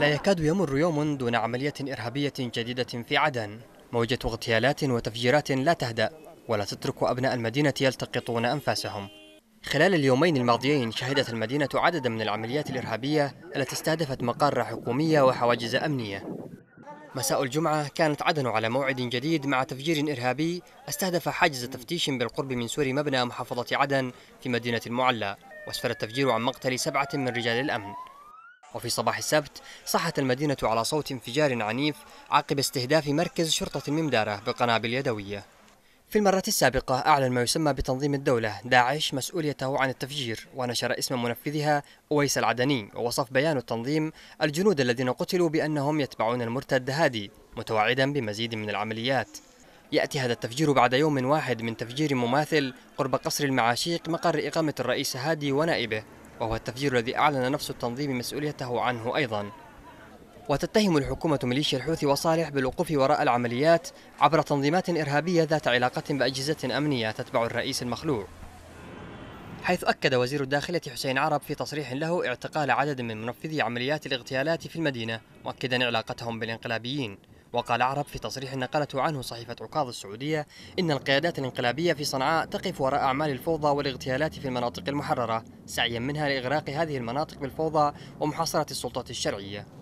لا يكاد يمر يوم دون عملية إرهابية جديدة في عدن موجة اغتيالات وتفجيرات لا تهدأ ولا تترك أبناء المدينة يلتقطون أنفاسهم خلال اليومين الماضيين شهدت المدينة عددا من العمليات الإرهابية التي استهدفت مقار حكومية وحواجز أمنية مساء الجمعة كانت عدن على موعد جديد مع تفجير إرهابي استهدف حاجز تفتيش بالقرب من سور مبنى محافظة عدن في مدينة المعلى وأسفر التفجير عن مقتل سبعة من رجال الأمن وفي صباح السبت صحت المدينة على صوت انفجار عنيف عقب استهداف مركز شرطة الممدارة بقنابل يدوية في المرة السابقة أعلن ما يسمى بتنظيم الدولة داعش مسؤوليته عن التفجير ونشر اسم منفذها أويس العدني ووصف بيان التنظيم الجنود الذين قتلوا بأنهم يتبعون المرتد هادي متوعدا بمزيد من العمليات يأتي هذا التفجير بعد يوم واحد من تفجير مماثل قرب قصر المعاشيق مقر إقامة الرئيس هادي ونائبه وهو التفجير الذي أعلن نفس التنظيم مسؤوليته عنه أيضا وتتهم الحكومة ميليشيا الحوثي وصالح بالوقوف وراء العمليات عبر تنظيمات إرهابية ذات علاقة بأجهزة أمنية تتبع الرئيس المخلوع حيث أكد وزير الداخلة حسين عرب في تصريح له اعتقال عدد من منفذي عمليات الاغتيالات في المدينة مؤكدا علاقتهم بالانقلابيين وقال عرب في تصريح نقلته عنه صحيفة عكاظ السعودية إن القيادات الانقلابية في صنعاء تقف وراء أعمال الفوضى والاغتيالات في المناطق المحررة سعيا منها لإغراق هذه المناطق بالفوضى ومحاصرة السلطات الشرعية